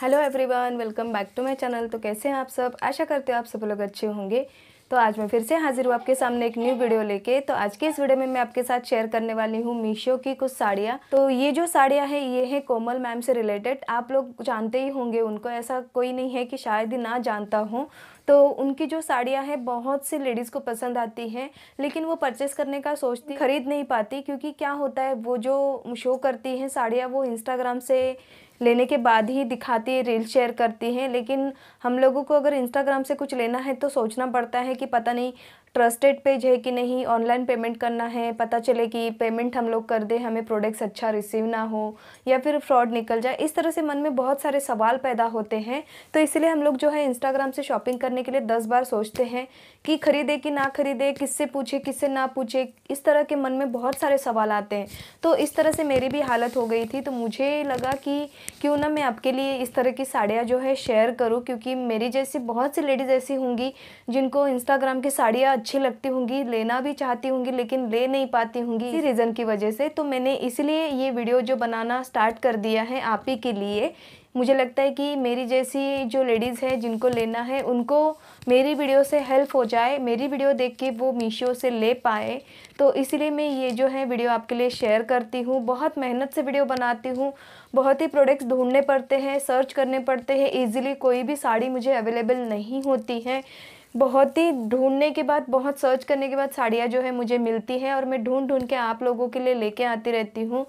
hello everyone welcome back to my channel तो कैसे हैं आप सब आशा करते हो आप सब लोग अच्छे होंगे तो आज मैं फिर से हाजिर हूँ आपके सामने एक न्यू वीडियो लेके तो आज के इस वीडियो में मैं आपके साथ शेयर करने वाली हूँ मीशो की कुछ साड़ियाँ तो ये जो साड़ियाँ हैं ये हैं कोमल मैम से रिलेटेड आप लोग जानते ही होंगे उनको ऐसा कोई नहीं है कि शायद ही ना जानता हूँ तो उनकी जो साड़ियाँ हैं बहुत सी लेडीज़ को पसंद आती हैं लेकिन वो परचेस करने का सोचती खरीद नहीं पाती क्योंकि क्या होता है वो जो शो करती हैं साड़ियाँ वो इंस्टाग्राम से लेने के बाद ही दिखाती है रील शेयर करती हैं लेकिन हम लोगों को अगर इंस्टाग्राम से कुछ लेना है तो सोचना पड़ता है कि पता नहीं ट्रस्टेड पेज है कि नहीं ऑनलाइन पेमेंट करना है पता चले कि पेमेंट हम लोग कर दें हमें प्रोडक्ट्स अच्छा रिसीव ना हो या फिर फ्रॉड निकल जाए इस तरह से मन में बहुत सारे सवाल पैदा होते हैं तो इसलिए हम लोग जो है इंस्टाग्राम से शॉपिंग करने के लिए दस बार सोचते हैं कि खरीदे कि ना खरीदे किससे पूछे किससे ना पूछे इस तरह के मन में बहुत सारे सवाल आते हैं तो इस तरह से मेरी भी हालत हो गई थी तो मुझे लगा कि क्यों ना मैं आपके लिए इस तरह की साड़ियाँ जो है शेयर करूँ क्योंकि मेरी जैसी बहुत सी लेडीज़ ऐसी होंगी जिनको इंस्टाग्राम की साड़ियाँ अच्छी लगती होंगी लेना भी चाहती होंगी लेकिन ले नहीं पाती होंगी इसी रीज़न की वजह से तो मैंने इसलिए ये वीडियो जो बनाना स्टार्ट कर दिया है आप ही के लिए मुझे लगता है कि मेरी जैसी जो लेडीज़ हैं जिनको लेना है उनको मेरी वीडियो से हेल्प हो जाए मेरी वीडियो देख के वो मीशो से ले पाए तो इसलिए मैं ये जो है वीडियो आपके लिए शेयर करती हूँ बहुत मेहनत से वीडियो बनाती हूँ बहुत ही प्रोडक्ट्स ढूंढने पड़ते हैं सर्च करने पड़ते हैं ईजिली कोई भी साड़ी मुझे अवेलेबल नहीं होती है बहुत ही ढूंढने के बाद बहुत सर्च करने के बाद साड़ियाँ जो है मुझे मिलती हैं और मैं ढूंढ ढूंढ के आप लोगों के लिए लेके आती रहती हूँ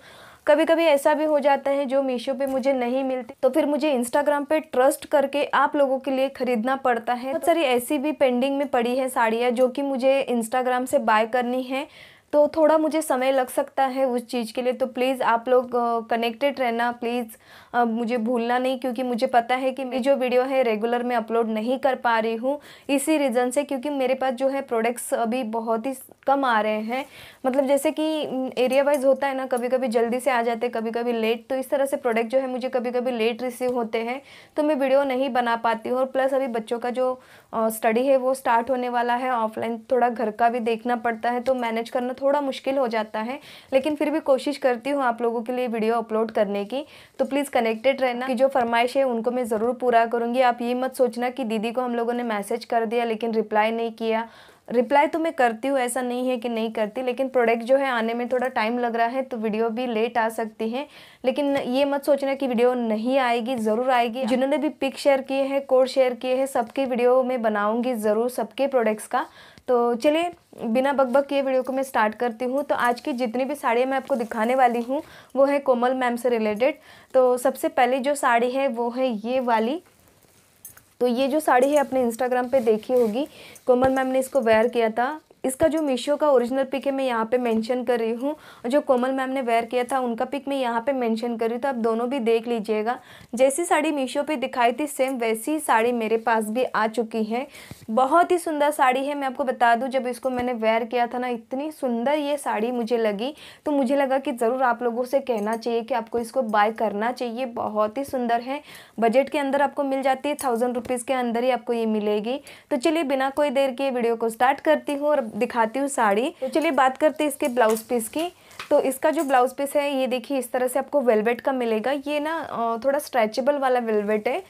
कभी कभी ऐसा भी हो जाता है जो मीशो पे मुझे नहीं मिलती तो फिर मुझे इंस्टाग्राम पे ट्रस्ट करके आप लोगों के लिए खरीदना पड़ता है बहुत तो सारी ऐसी भी पेंडिंग में पड़ी है साड़ियाँ जो कि मुझे इंस्टाग्राम से बाय करनी है तो थोड़ा मुझे समय लग सकता है उस चीज़ के लिए तो प्लीज़ आप लोग कनेक्टेड रहना प्लीज़ मुझे भूलना नहीं क्योंकि मुझे पता है कि मेरी जो वीडियो है रेगुलर मैं अपलोड नहीं कर पा रही हूँ इसी रीज़न से क्योंकि मेरे पास जो है प्रोडक्ट्स अभी बहुत ही कम आ रहे हैं मतलब जैसे कि एरिया वाइज होता है ना कभी कभी जल्दी से आ जाते कभी कभी लेट तो इस तरह से प्रोडक्ट जो है मुझे कभी कभी लेट रिसीव होते हैं तो मैं वीडियो नहीं बना पाती हूँ और प्लस अभी बच्चों का जो स्टडी है वो स्टार्ट होने वाला है ऑफलाइन थोड़ा घर का भी देखना पड़ता है तो मैनेज करना थोड़ा मुश्किल हो जाता है लेकिन फिर भी कोशिश करती हूँ आप लोगों के लिए वीडियो अपलोड करने की तो प्लीज़ कनेक्टेड रहना कि जो फरमाइश है उनको मैं ज़रूर पूरा करूँगी आप ये मत सोचना कि दीदी को हम लोगों ने मैसेज कर दिया लेकिन रिप्लाई नहीं किया रिप्लाई तो मैं करती हूँ ऐसा नहीं है कि नहीं करती लेकिन प्रोडक्ट जो है आने में थोड़ा टाइम लग रहा है तो वीडियो भी लेट आ सकती है लेकिन ये मत सोचना कि वीडियो नहीं आएगी ज़रूर आएगी जिन्होंने भी पिक शेयर किए हैं कोड शेयर किए हैं सबके वीडियो में बनाऊँगी ज़रूर सबके प्रोडक्ट्स का तो चलिए बिना बकबक के वीडियो को मैं स्टार्ट करती हूँ तो आज की जितनी भी साड़ियाँ मैं आपको दिखाने वाली हूँ वो है कोमल मैम से रिलेटेड तो सबसे पहले जो साड़ी है वो है ये वाली तो ये जो साड़ी है अपने इंस्टाग्राम पे देखी होगी कोमल मैम ने इसको वेयर किया था इसका जो मीशो का ओरिजिनल पिक है मैं यहाँ पे मेंशन कर रही हूँ और जो कोमल मैम ने वेयर किया था उनका पिक मैं यहाँ पे मेंशन कर रही हूँ तो आप दोनों भी देख लीजिएगा जैसी साड़ी मीशो पे दिखाई थी सेम वैसी ही साड़ी मेरे पास भी आ चुकी है बहुत ही सुंदर साड़ी है मैं आपको बता दूँ जब इसको मैंने वेयर किया था ना इतनी सुंदर ये साड़ी मुझे लगी तो मुझे लगा कि ज़रूर आप लोगों से कहना चाहिए कि आपको इसको बाय करना चाहिए बहुत ही सुंदर है बजट के अंदर आपको मिल जाती है थाउजेंड रुपीज़ के अंदर ही आपको ये मिलेगी तो चलिए बिना कोई देर के वीडियो को स्टार्ट करती हूँ और दिखाती हूँ साड़ी तो चलिए बात करते हैं इसके ब्लाउज पीस की तो इसका जो ब्लाउज पीस है ये देखिए इस तरह से आपको वेलवेट का मिलेगा ये ना थोड़ा स्ट्रेचेबल वाला वेलवेट है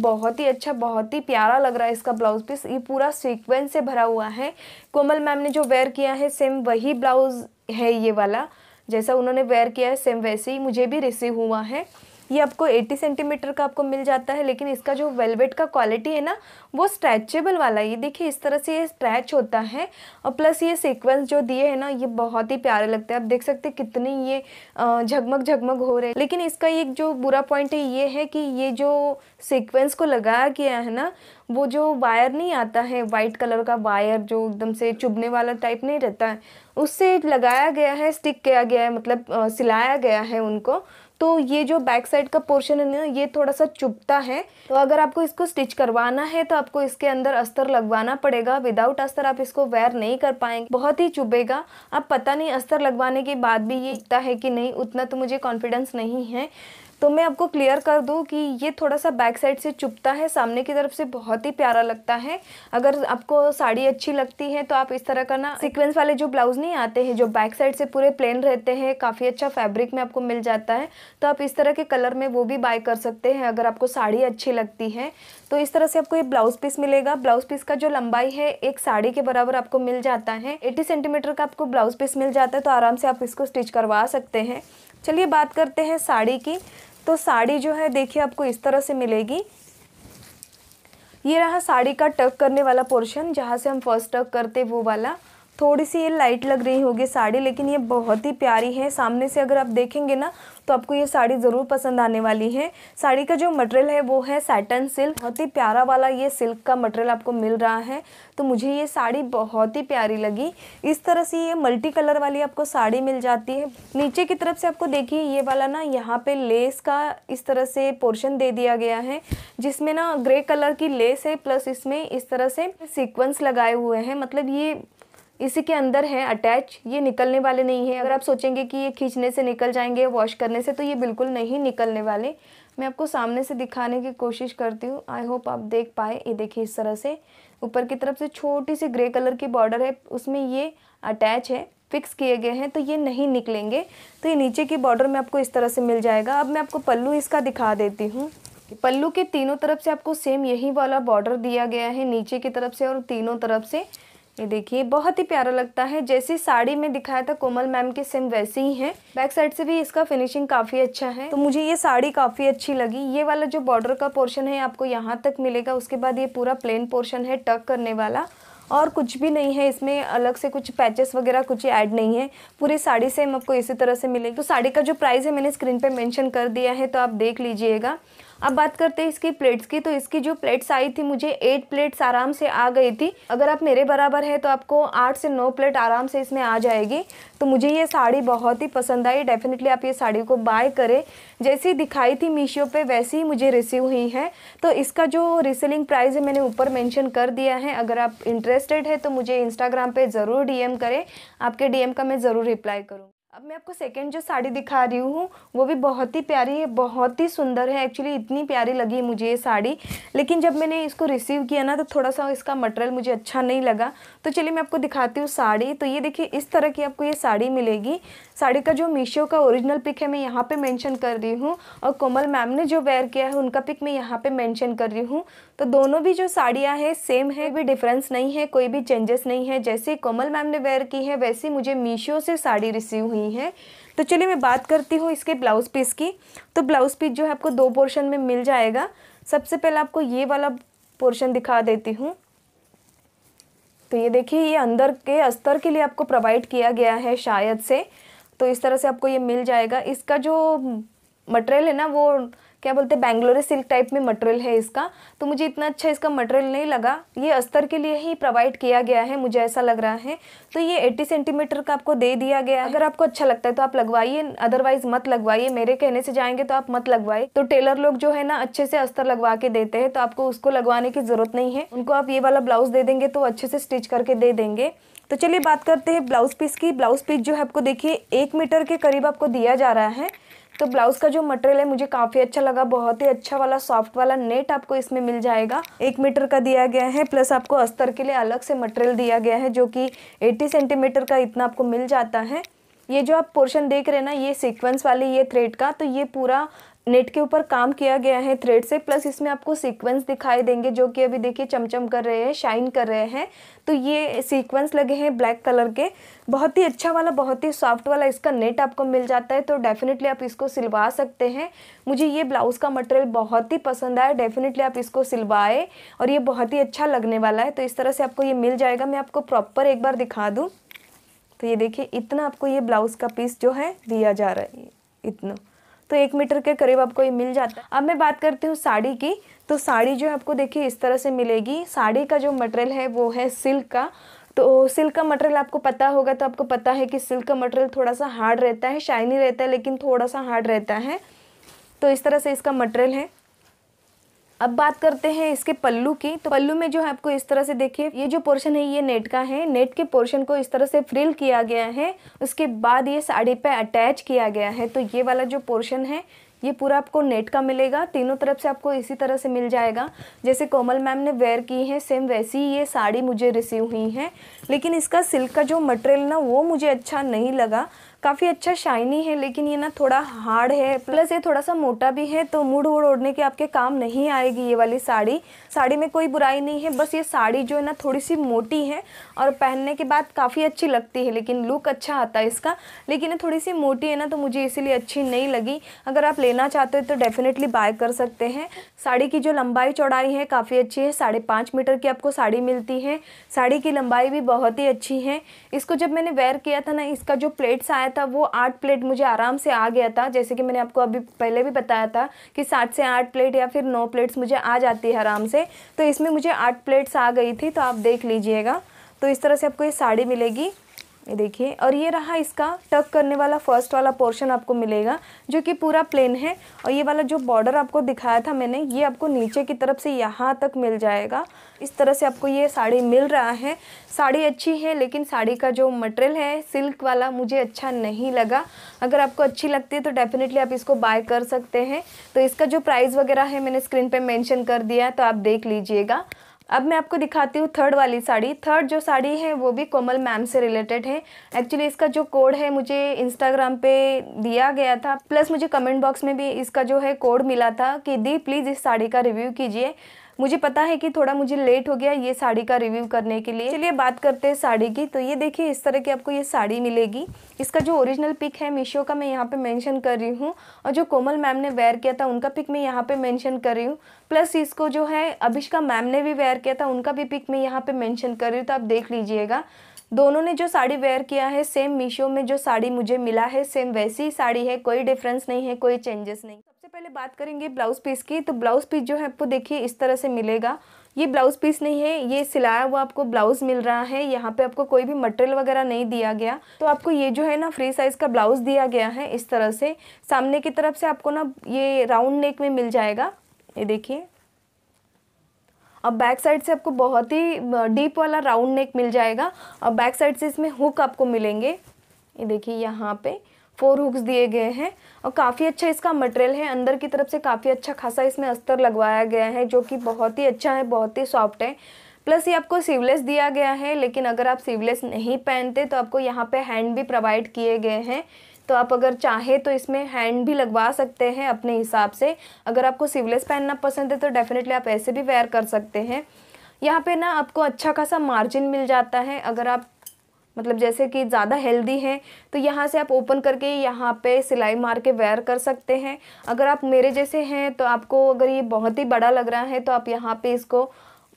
बहुत ही अच्छा बहुत ही प्यारा लग रहा है इसका ब्लाउज पीस ये पूरा सीक्वेंस से भरा हुआ है कोमल मैम ने जो वेयर किया है सेम वही ब्लाउज है ये वाला जैसा उन्होंने वेयर किया है सेम वैसे ही मुझे भी रिसीव हुआ है ये आपको 80 सेंटीमीटर का आपको मिल जाता है लेकिन इसका जो वेलवेट का क्वालिटी है ना वो स्ट्रेचेबल वाला है ये देखिए इस तरह से ये स्ट्रेच होता है और प्लस ये सीक्वेंस जो दिए हैं ना ये बहुत ही प्यारे लगते हैं आप देख सकते हैं कितने ये झगमग झगमग हो रहे हैं लेकिन इसका एक जो बुरा पॉइंट है ये है कि ये जो सीक्वेंस को लगाया गया है ना वो जो वायर नहीं आता है वाइट कलर का वायर जो एकदम से चुभने वाला टाइप नहीं रहता है उससे लगाया गया है स्टिक किया गया है मतलब सिलाया गया है उनको तो ये जो बैक साइड का पोर्शन है ना ये थोड़ा सा चुभता है तो अगर आपको इसको स्टिच करवाना है तो आपको इसके अंदर अस्तर लगवाना पड़ेगा विदाउट अस्तर आप इसको वेयर नहीं कर पाएंगे बहुत ही चुभेगा अब पता नहीं अस्तर लगवाने के बाद भी ये इतना है कि नहीं उतना तो मुझे कॉन्फिडेंस नहीं है तो मैं आपको क्लियर कर दूँ कि ये थोड़ा सा बैक साइड से चुपता है सामने की तरफ से बहुत ही प्यारा लगता है अगर आपको साड़ी अच्छी लगती है तो आप इस तरह का ना सिक्वेंस वाले जो ब्लाउज़ नहीं आते हैं जो बैक साइड से पूरे प्लेन रहते हैं काफ़ी अच्छा फैब्रिक में आपको मिल जाता है तो आप इस तरह के कलर में वो भी बाय कर सकते हैं अगर आपको साड़ी अच्छी लगती है तो इस तरह से आपको ये ब्लाउज़ पीस मिलेगा ब्लाउज़ पीस का जो लंबाई है एक साड़ी के बराबर आपको मिल जाता है एटी सेंटीमीटर का आपको ब्लाउज़ पीस मिल जाता है तो आराम से आप इसको स्टिच करवा सकते हैं चलिए बात करते हैं साड़ी की तो साड़ी जो है देखिए आपको इस तरह से मिलेगी ये रहा साड़ी का टक करने वाला पोर्शन जहाँ से हम फर्स्ट टक करते वो वाला थोड़ी सी ये लाइट लग रही होगी साड़ी लेकिन ये बहुत ही प्यारी है सामने से अगर आप देखेंगे ना तो आपको ये साड़ी ज़रूर पसंद आने वाली है साड़ी का जो मटेरियल है वो है सैटन सिल्क बहुत ही प्यारा वाला ये सिल्क का मटेरियल आपको मिल रहा है तो मुझे ये साड़ी बहुत ही प्यारी लगी इस तरह से ये मल्टी कलर वाली आपको साड़ी मिल जाती है नीचे की तरफ से आपको देखिए ये वाला ना यहाँ पर लेस का इस तरह से पोर्शन दे दिया गया है जिसमें ना ग्रे कलर की लेस है प्लस इसमें इस तरह से सिक्वेंस लगाए हुए हैं मतलब ये इसी के अंदर है अटैच ये निकलने वाले नहीं है अगर आप सोचेंगे कि ये खींचने से निकल जाएंगे वॉश करने से तो ये बिल्कुल नहीं निकलने वाले मैं आपको सामने से दिखाने की कोशिश करती हूँ आई होप आप देख पाए ये देखिए इस तरह से ऊपर की तरफ से छोटी सी ग्रे कलर की बॉर्डर है उसमें ये अटैच है फिक्स किए गए हैं तो ये नहीं निकलेंगे तो ये नीचे की बॉर्डर में आपको इस तरह से मिल जाएगा अब मैं आपको पल्लू इसका दिखा देती हूँ पल्लू के तीनों तरफ से आपको सेम यही वाला बॉर्डर दिया गया है नीचे की तरफ से और तीनों तरफ से ये देखिए बहुत ही प्यारा लगता है जैसे साड़ी में दिखाया था कोमल मैम के सेम वैसे ही है बैक साइड से भी इसका फिनिशिंग काफ़ी अच्छा है तो मुझे ये साड़ी काफ़ी अच्छी लगी ये वाला जो बॉर्डर का पोर्शन है आपको यहाँ तक मिलेगा उसके बाद ये पूरा प्लेन पोर्शन है टक करने वाला और कुछ भी नहीं है इसमें अलग से कुछ पैचेस वगैरह कुछ ऐड नहीं है पूरी साड़ी सेम आपको इसी तरह से मिलेगी तो साड़ी का जो प्राइस है मैंने स्क्रीन पे मेंशन कर दिया है तो आप देख लीजिएगा अब बात करते हैं इसकी प्लेट्स की तो इसकी जो प्लेट्स आई थी मुझे एट प्लेट्स आराम से आ गई थी अगर आप मेरे बराबर है तो आपको आठ से नौ प्लेट आराम से इसमें आ जाएगी तो मुझे ये साड़ी बहुत ही पसंद आई डेफिनेटली आप ये साड़ी को बाय करें जैसी दिखाई थी मीशो पे वैसी ही मुझे रिसीव हुई है तो इसका जो रिसेलिंग प्राइस है मैंने ऊपर मेंशन कर दिया है अगर आप इंटरेस्टेड है तो मुझे इंस्टाग्राम पे ज़रूर डीएम करें आपके डीएम का मैं ज़रूर रिप्लाई करूँ अब मैं आपको सेकंड जो साड़ी दिखा रही हूँ वो भी बहुत ही प्यारी है बहुत ही सुंदर है एक्चुअली इतनी प्यारी लगी मुझे ये साड़ी लेकिन जब मैंने इसको रिसीव किया ना तो थोड़ा सा इसका मटेरियल मुझे अच्छा नहीं लगा तो चलिए मैं आपको दिखाती हूँ साड़ी तो ये देखिए इस तरह की आपको ये साड़ी मिलेगी साड़ी का जो मीशो का ओरिजिनल पिक है मैं यहाँ पर मैंशन कर रही हूँ और कोमल मैम ने जो वेयर किया है उनका पिक मैं यहाँ पर मैंशन कर रही हूँ तो दोनों भी जो साड़ियाँ हैं सेम है भी डिफरेंस नहीं है कोई भी चेंजेस नहीं है जैसे कोमल मैम ने वेयर की है वैसे मुझे मीशो से साड़ी रिसीव हुई है तो चलिए मैं बात करती हूँ इसके ब्लाउज़ पीस की तो ब्लाउज़ पीस जो है आपको दो पोर्शन में मिल जाएगा सबसे पहले आपको ये वाला पोर्शन दिखा देती हूँ तो ये देखिए ये अंदर के अस्तर के लिए आपको प्रोवाइड किया गया है शायद से तो इस तरह से आपको ये मिल जाएगा इसका जो मटेरियल है ना वो क्या बोलते हैं बैंगलोर सिल्क टाइप में मटेरियल है इसका तो मुझे इतना अच्छा इसका मटेरियल नहीं लगा ये अस्तर के लिए ही प्रोवाइड किया गया है मुझे ऐसा लग रहा है तो ये एट्टी सेंटीमीटर का आपको दे दिया गया अगर आपको अच्छा लगता है तो आप लगवाइए अदरवाइज मत लगवाइए मेरे कहने से जाएंगे तो आप मत लगवाए तो टेलर लोग जो है ना अच्छे से अस्तर लगवा के देते हैं तो आपको उसको लगवाने की जरूरत नहीं है उनको आप ये वाला ब्लाउज दे देंगे तो अच्छे से स्टिच करके दे देंगे तो चलिए बात करते हैं ब्लाउज पीस की ब्लाउज पीस जो है आपको देखिए एक मीटर के करीब आपको दिया जा रहा है तो ब्लाउज़ का जो मटेरियल है मुझे काफ़ी अच्छा लगा बहुत ही अच्छा वाला सॉफ्ट वाला नेट आपको इसमें मिल जाएगा एक मीटर का दिया गया है प्लस आपको अस्तर के लिए अलग से मटेरियल दिया गया है जो कि 80 सेंटीमीटर का इतना आपको मिल जाता है ये जो आप पोर्शन देख रहे हैं ना ये सीक्वेंस वाले ये थ्रेड का तो ये पूरा नेट के ऊपर काम किया गया है थ्रेड से प्लस इसमें आपको सीक्वेंस दिखाई देंगे जो कि अभी देखिए चमचम कर रहे हैं शाइन कर रहे हैं तो ये सीक्वेंस लगे हैं ब्लैक कलर के बहुत ही अच्छा वाला बहुत ही सॉफ्ट वाला इसका नेट आपको मिल जाता है तो डेफिनेटली आप इसको सिलवा सकते हैं मुझे ये ब्लाउज़ का मटेरियल बहुत ही पसंद आया डेफिनेटली आप इसको सिलवाए और ये बहुत ही अच्छा लगने वाला है तो इस तरह से आपको ये मिल जाएगा मैं आपको प्रॉपर एक बार दिखा दूँ तो ये देखिए इतना आपको ये ब्लाउज़ का पीस जो है दिया जा रहा है इतना तो एक मीटर के करीब आपको ये मिल जाता है अब मैं बात करती हूँ साड़ी की तो साड़ी जो है आपको देखिए इस तरह से मिलेगी साड़ी का जो मटेरियल है वो है सिल्क का तो सिल्क का मटेरियल आपको पता होगा तो आपको पता है कि सिल्क का मटेरियल थोड़ा सा हार्ड रहता है शाइनी रहता है लेकिन थोड़ा सा हार्ड रहता है तो इस तरह से इसका मटेरियल है अब बात करते हैं इसके पल्लू की तो पल्लू में जो है आपको इस तरह से देखिए ये जो पोर्शन है ये नेट का है नेट के पोर्शन को इस तरह से फ्रिल किया गया है उसके बाद ये साड़ी पे अटैच किया गया है तो ये वाला जो पोर्शन है ये पूरा आपको नेट का मिलेगा तीनों तरफ से आपको इसी तरह से मिल जाएगा जैसे कोमल मैम ने वेयर की है सेम वैसी ही ये साड़ी मुझे रिसीव हुई है लेकिन इसका सिल्क का जो मटेरियल ना वो मुझे अच्छा नहीं लगा काफ़ी अच्छा शाइनी है लेकिन ये ना थोड़ा हार्ड है प्लस ये थोड़ा सा मोटा भी है तो मूड वूड ओढ़ने के आपके काम नहीं आएगी ये वाली साड़ी साड़ी में कोई बुराई नहीं है बस ये साड़ी जो है ना थोड़ी सी मोटी है और पहनने के बाद काफ़ी अच्छी लगती है लेकिन लुक अच्छा आता है इसका लेकिन ये थोड़ी सी मोटी है ना तो मुझे इसीलिए अच्छी नहीं लगी अगर आप लेना चाहते हो तो डेफ़िनेटली बाय कर सकते हैं साड़ी की जो लंबाई चौड़ाई है काफ़ी अच्छी है साढ़े पाँच मीटर की आपको साड़ी मिलती है साड़ी की लंबाई भी बहुत ही अच्छी है इसको जब मैंने वेयर किया था ना इसका जो प्लेट्स आया था वो आठ प्लेट मुझे आराम से आ गया था जैसे कि मैंने आपको अभी पहले भी बताया था कि सात से आठ प्लेट या फिर नौ प्लेट्स मुझे आ जाती है आराम से तो इसमें मुझे आठ प्लेट्स आ गई थी तो आप देख लीजिएगा तो इस तरह से आपको ये साड़ी मिलेगी ये देखिए और ये रहा इसका टक करने वाला फर्स्ट वाला पोर्शन आपको मिलेगा जो कि पूरा प्लेन है और ये वाला जो बॉर्डर आपको दिखाया था मैंने ये आपको नीचे की तरफ से यहाँ तक मिल जाएगा इस तरह से आपको ये साड़ी मिल रहा है साड़ी अच्छी है लेकिन साड़ी का जो मटेरियल है सिल्क वाला मुझे अच्छा नहीं लगा अगर आपको अच्छी लगती है तो डेफिनेटली आप इसको बाय कर सकते हैं तो इसका जो प्राइस वगैरह है मैंने स्क्रीन पर मैंशन कर दिया तो आप देख लीजिएगा अब मैं आपको दिखाती हूँ थर्ड वाली साड़ी थर्ड जो साड़ी है वो भी कोमल मैम से रिलेटेड है एक्चुअली इसका जो कोड है मुझे इंस्टाग्राम पे दिया गया था प्लस मुझे कमेंट बॉक्स में भी इसका जो है कोड मिला था कि दी प्लीज़ इस साड़ी का रिव्यू कीजिए मुझे पता है कि थोड़ा मुझे लेट हो गया ये साड़ी का रिव्यू करने के लिए चलिए बात करते हैं साड़ी की तो ये देखिए इस तरह की आपको ये साड़ी मिलेगी इसका जो ओरिजिनल पिक है मीशो का मैं यहाँ पे मेंशन कर रही हूँ और जो कोमल मैम ने वेयर किया था उनका पिक मैं यहाँ पे मेंशन कर रही हूँ प्लस इसको जो है अभिष्का मैम ने भी वेयर किया था उनका भी पिक मैं यहाँ पे मेंशन कर रही हूँ तो आप देख लीजिएगा दोनों ने जो साड़ी वेयर किया है सेम मीशो में जो साड़ी मुझे मिला है सेम वैसी साड़ी है कोई डिफरेंस नहीं है कोई चेंजेस नहीं सबसे पहले बात करेंगे ब्लाउज़ पीस की तो ब्लाउज़ पीस जो है आपको देखिए इस तरह से मिलेगा ये ब्लाउज़ पीस नहीं है ये सिलाया हुआ आपको ब्लाउज़ मिल रहा है यहाँ पे आपको कोई भी मटेरियल वगैरह नहीं दिया गया तो आपको ये जो है ना फ्री साइज़ का ब्लाउज़ दिया गया है इस तरह से सामने की तरफ से आपको ना ये राउंड नेक में मिल जाएगा ये देखिए अब बैक साइड से आपको बहुत ही डीप वाला राउंड नेक मिल जाएगा और बैक साइड से इसमें हुक आपको मिलेंगे ये देखिए यहाँ पे फोर हुक्स दिए गए हैं और काफ़ी अच्छा इसका मटेरियल है अंदर की तरफ से काफ़ी अच्छा खासा इसमें अस्तर लगवाया गया है जो कि बहुत ही अच्छा है बहुत ही सॉफ्ट है प्लस ये आपको सीवलेस दिया गया है लेकिन अगर आप सीवलेस नहीं पहनते तो आपको यहाँ पे हैंड भी प्रोवाइड किए गए हैं तो आप अगर चाहें तो इसमें हैंड भी लगवा सकते हैं अपने हिसाब से अगर आपको सिवलेस पहनना पसंद है तो डेफिनेटली आप ऐसे भी वेयर कर सकते हैं यहाँ पे ना आपको अच्छा खासा मार्जिन मिल जाता है अगर आप मतलब जैसे कि ज़्यादा हेल्दी हैं तो यहाँ से आप ओपन करके यहाँ पे सिलाई मार के वेयर कर सकते हैं अगर आप मेरे जैसे हैं तो आपको अगर ये बहुत ही बड़ा लग रहा है तो आप यहाँ पे इसको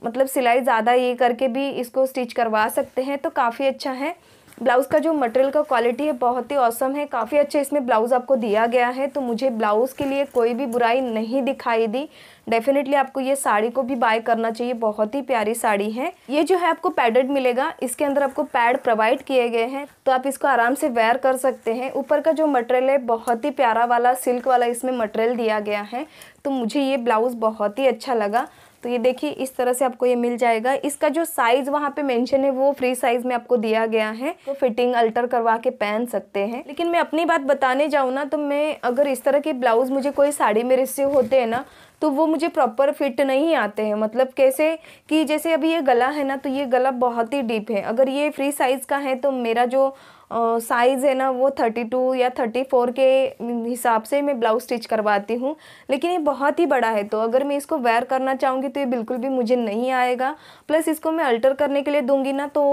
मतलब सिलाई ज़्यादा ये करके भी इसको स्टिच करवा सकते हैं तो काफ़ी अच्छा है ब्लाउज़ का जो मटेरियल का क्वालिटी है बहुत ही औसम है काफ़ी अच्छे इसमें ब्लाउज़ आपको दिया गया है तो मुझे ब्लाउज़ के लिए कोई भी बुराई नहीं दिखाई दी डेफिनेटली आपको ये साड़ी को भी बाय करना चाहिए बहुत ही प्यारी साड़ी है ये जो है आपको पैडेड मिलेगा इसके अंदर आपको पैड प्रोवाइड किए गए हैं तो आप इसको आराम से वेयर कर सकते हैं ऊपर का जो मटेरियल है बहुत ही प्यारा वाला सिल्क वाला इसमें मटेरियल दिया गया है तो मुझे ये ब्लाउज़ बहुत ही अच्छा लगा तो ये देखिए इस तरह से आपको ये मिल जाएगा इसका जो साइज़ वहाँ पे मेंशन है वो फ्री साइज़ में आपको दिया गया है तो फिटिंग अल्टर करवा के पहन सकते हैं लेकिन मैं अपनी बात बताने जाऊँ ना तो मैं अगर इस तरह के ब्लाउज़ मुझे कोई साड़ी में रिसीव होते हैं ना तो वो मुझे प्रॉपर फिट नहीं आते हैं मतलब कैसे कि जैसे अभी ये गला है ना तो ये गला बहुत ही डीप है अगर ये फ्री साइज़ का है तो मेरा जो साइज़ है ना वो थर्टी टू या थर्टी फोर के हिसाब से मैं ब्लाउज स्टिच करवाती हूँ लेकिन ये बहुत ही बड़ा है तो अगर मैं इसको वेयर करना चाहूँगी तो ये बिल्कुल भी मुझे नहीं आएगा प्लस इसको मैं अल्टर करने के लिए दूँगी ना तो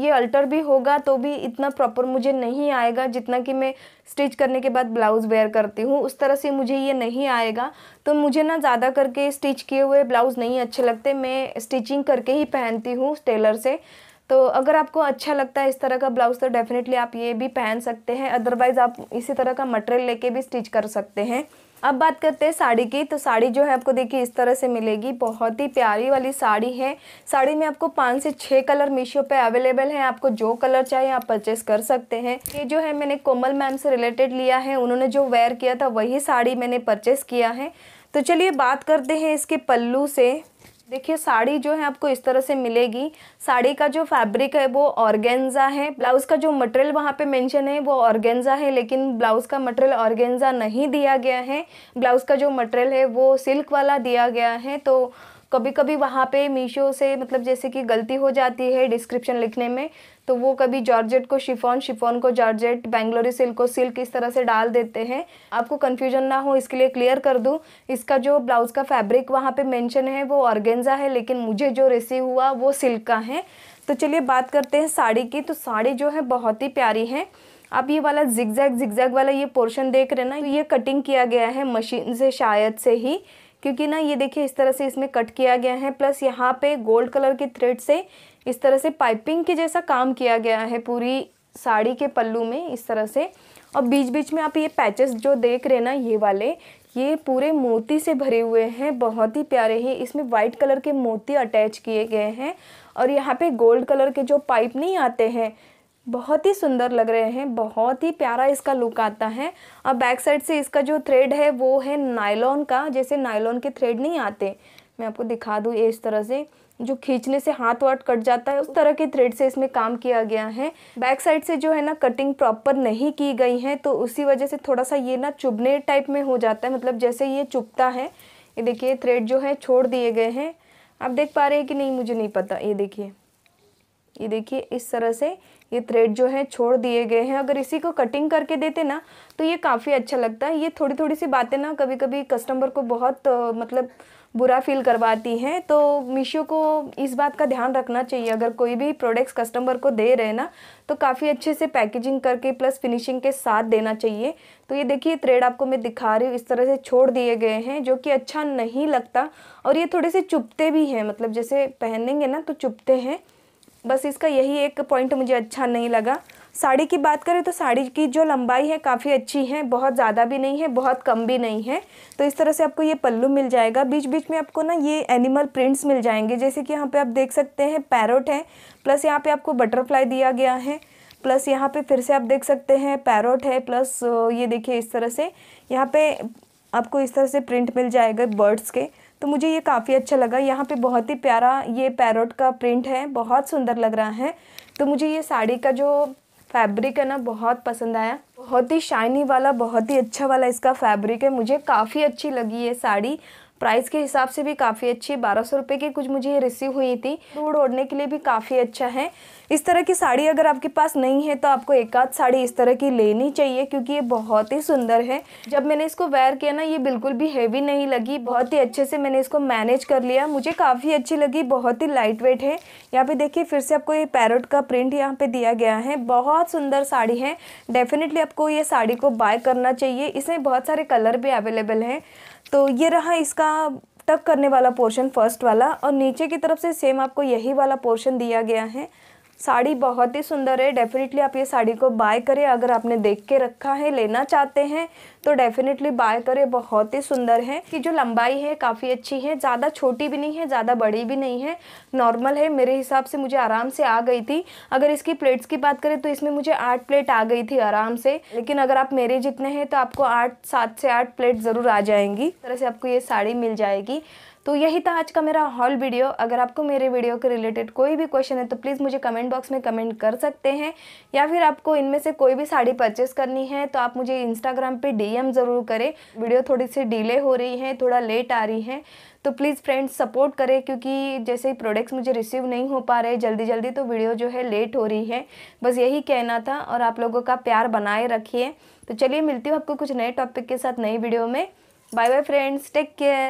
ये अल्टर भी होगा तो भी इतना प्रॉपर मुझे नहीं आएगा जितना कि मैं स्टिच करने के बाद ब्लाउज़ वेयर करती हूँ उस तरह से मुझे ये नहीं आएगा तो मुझे ना ज़्यादा करके स्टिच किए हुए ब्लाउज़ नहीं अच्छे लगते मैं स्टिचिंग करके ही पहनती हूँ टेलर से तो अगर आपको अच्छा लगता है इस तरह का ब्लाउज़ तो डेफिनेटली आप ये भी पहन सकते हैं अदरवाइज़ आप इसी तरह का मटेरियल लेके भी स्टिच कर सकते हैं अब बात करते हैं साड़ी की तो साड़ी जो है आपको देखिए इस तरह से मिलेगी बहुत ही प्यारी वाली साड़ी है साड़ी में आपको पाँच से छः कलर मीशो पे अवेलेबल है आपको जो कलर चाहिए आप परचेस कर सकते हैं ये जो है मैंने कोमल मैम से रिलेटेड लिया है उन्होंने जो वेयर किया था वही साड़ी मैंने परचेस किया है तो चलिए बात करते हैं इसके पल्लू से देखिए साड़ी जो है आपको इस तरह से मिलेगी साड़ी का जो फैब्रिक है वो ऑर्गेन्जा है ब्लाउज़ का जो मटेरियल वहाँ पे मेंशन है वो ऑर्गेन्जा है लेकिन ब्लाउज़ का मटेरियल ऑर्गेन्जा नहीं दिया गया है ब्लाउज़ का जो मटेरियल है वो सिल्क वाला दिया गया है तो कभी कभी वहाँ पे मीशो से मतलब जैसे कि गलती हो जाती है डिस्क्रिप्शन लिखने में तो वो कभी जॉर्जेट को शिफॉन शिफॉन को जॉर्जेट बेंगलोरी सिल्क को सिल्क इस तरह से डाल देते हैं आपको कन्फ्यूजन ना हो इसके लिए क्लियर कर दूँ इसका जो ब्लाउज़ का फैब्रिक वहाँ पर मैंशन है वो ऑर्गेन्जा है लेकिन मुझे जो रिसीव हुआ वो सिल्क का है तो चलिए बात करते हैं साड़ी की तो साड़ी जो है बहुत ही प्यारी है आप ये वाला जिगजैग जिगजैग वाला ये पोर्शन देख रहे ना तो ये कटिंग किया गया है मशीन से शायद से ही क्योंकि ना ये देखिए इस तरह से इसमें कट किया गया है प्लस यहाँ पे गोल्ड कलर की थ्रेड से इस तरह से पाइपिंग के जैसा काम किया गया है पूरी साड़ी के पल्लू में इस तरह से और बीच बीच में आप ये पैचेस जो देख रहे ना ये वाले ये पूरे मोती से भरे हुए हैं बहुत ही प्यारे हैं इसमें वाइट कलर के मोती अटैच किए गए हैं और यहाँ पे गोल्ड कलर के जो पाइप नहीं आते हैं बहुत ही सुंदर लग रहे हैं बहुत ही प्यारा इसका लुक आता है और बैक साइड से इसका जो थ्रेड है वो है नायलॉन का जैसे नायलॉन के थ्रेड नहीं आते मैं आपको दिखा दूँ इस तरह से जो खींचने से हाथ वाट कट जाता है उस तरह के थ्रेड से इसमें काम किया गया है बैक साइड से जो है ना कटिंग प्रॉपर नहीं की गई है तो उसी वजह से थोड़ा सा ये ना चुभने टाइप में हो जाता है मतलब जैसे ये चुभता है ये देखिए थ्रेड जो है छोड़ दिए गए हैं आप देख पा रहे हैं कि नहीं मुझे नहीं पता ये देखिए ये देखिए इस तरह से ये थ्रेड जो है छोड़ दिए गए हैं अगर इसी को कटिंग करके देते ना तो ये काफ़ी अच्छा लगता है ये थोड़ी थोड़ी सी बातें ना कभी कभी कस्टमर को बहुत मतलब बुरा फील करवाती हैं तो मीशो को इस बात का ध्यान रखना चाहिए अगर कोई भी प्रोडक्ट्स कस्टमर को दे रहे ना तो काफ़ी अच्छे से पैकेजिंग करके प्लस फिनिशिंग के साथ देना चाहिए तो ये देखिए थ्रेड आपको मैं दिखा रही हूँ इस तरह से छोड़ दिए गए हैं जो कि अच्छा नहीं लगता और ये थोड़े से चुपते भी हैं मतलब जैसे पहनेंगे ना तो चुपते हैं बस इसका यही एक पॉइंट मुझे अच्छा नहीं लगा साड़ी की बात करें तो साड़ी की जो लंबाई है काफ़ी अच्छी है बहुत ज़्यादा भी नहीं है बहुत कम भी नहीं है तो इस तरह से आपको ये पल्लू मिल जाएगा बीच बीच में आपको ना ये एनिमल प्रिंट्स मिल जाएंगे जैसे कि यहाँ पे आप देख सकते हैं पैरोट है प्लस यहाँ पे आपको बटरफ्लाई दिया गया है प्लस यहाँ पर फिर से आप देख सकते हैं पैरोट है प्लस ये देखिए इस तरह से यहाँ पर आपको इस तरह से प्रिंट मिल जाएगा बर्ड्स के तो मुझे ये काफ़ी अच्छा लगा यहाँ पे बहुत ही प्यारा ये पैरोट का प्रिंट है बहुत सुंदर लग रहा है तो मुझे ये साड़ी का जो फैब्रिक है ना बहुत पसंद आया बहुत ही शाइनी वाला बहुत ही अच्छा वाला इसका फैब्रिक है मुझे काफ़ी अच्छी लगी ये साड़ी प्राइस के हिसाब से भी काफ़ी अच्छी है बारह सौ रुपये की कुछ मुझे ये रिसीव हुई थी रोड ओढ़ने के लिए भी काफ़ी अच्छा है इस तरह की साड़ी अगर आपके पास नहीं है तो आपको एक आध साड़ी इस तरह की लेनी चाहिए क्योंकि ये बहुत ही सुंदर है जब मैंने इसको वेयर किया ना ये बिल्कुल भी हैवी नहीं लगी बहुत ही अच्छे से मैंने इसको मैनेज कर लिया मुझे काफ़ी अच्छी लगी बहुत ही लाइट वेट है यहाँ पे देखिए फिर से आपको ये पैरट का प्रिंट यहाँ पर दिया गया है बहुत सुंदर साड़ी है डेफिनेटली आपको ये साड़ी को बाय करना चाहिए इसमें बहुत सारे कलर भी अवेलेबल हैं तो ये रहा इसका टक करने वाला पोर्शन फर्स्ट वाला और नीचे की तरफ से सेम आपको यही वाला पोर्शन दिया गया है साड़ी बहुत ही सुंदर है डेफिनेटली आप ये साड़ी को बाय करें अगर आपने देख के रखा है लेना चाहते हैं तो डेफिनेटली बाय करे बहुत ही सुंदर है कि जो लंबाई है काफ़ी अच्छी है ज़्यादा छोटी भी नहीं है ज़्यादा बड़ी भी नहीं है नॉर्मल है मेरे हिसाब से मुझे आराम से आ गई थी अगर इसकी प्लेट्स की बात करें तो इसमें मुझे आठ प्लेट आ गई थी आराम से लेकिन अगर आप मेरे जितने हैं तो आपको आठ सात से आठ प्लेट ज़रूर आ जाएंगी तरह से आपको ये साड़ी मिल जाएगी तो यही था आज का मेरा हॉल वीडियो अगर आपको मेरे वीडियो के रिलेटेड कोई भी क्वेश्चन है तो प्लीज़ मुझे कमेंट बॉक्स में कमेंट कर सकते हैं या फिर आपको इनमें से कोई भी साड़ी परचेस करनी है तो आप मुझे इंस्टाग्राम पे डी डीएम ज़रूर करें वीडियो थोड़ी सी डिले हो रही है थोड़ा लेट आ रही है तो प्लीज़ फ्रेंड्स सपोर्ट करें क्योंकि जैसे ही प्रोडक्ट्स मुझे रिसीव नहीं हो पा रहे जल्दी जल्दी तो वीडियो जो है लेट हो रही है बस यही कहना था और आप लोगों का प्यार बनाए रखिए तो चलिए मिलती हूँ आपको कुछ नए टॉपिक के साथ नई वीडियो में bye bye friends take care